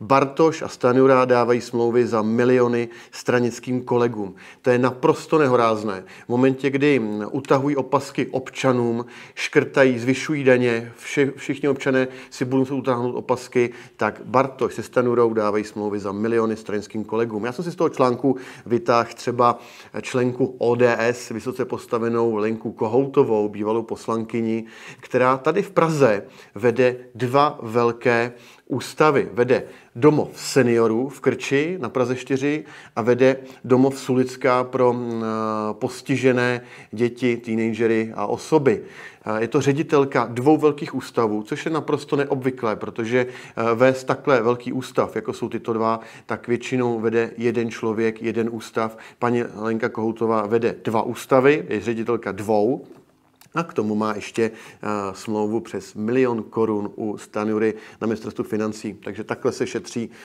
Bartoš a Stanura dávají smlouvy za miliony stranickým kolegům. To je naprosto nehorázné. V momentě, kdy utahují opasky občanům, škrtají, zvyšují daně, vše, všichni občané si budou se utáhnout opasky, tak Bartoš se Stanurou dávají smlouvy za miliony stranickým kolegům. Já jsem si z toho článku vytáhl třeba členku ODS, vysoce postavenou Lenku Kohoutovou, bývalou poslankyni, která tady v Praze vede dva velké ústavy. Vede domov seniorů v Krči na Praze 4 a vede domov Sulická pro e, postižené děti, teenagery a osoby. E, je to ředitelka dvou velkých ústavů, což je naprosto neobvyklé, protože e, vést takhle velký ústav, jako jsou tyto dva, tak většinou vede jeden člověk, jeden ústav. Paní Lenka Kohoutová vede dva ústavy, je ředitelka dvou a k tomu má ještě eh, smlouvu přes milion korun u Stanury na ministerstvu financí. Takže takhle se šetří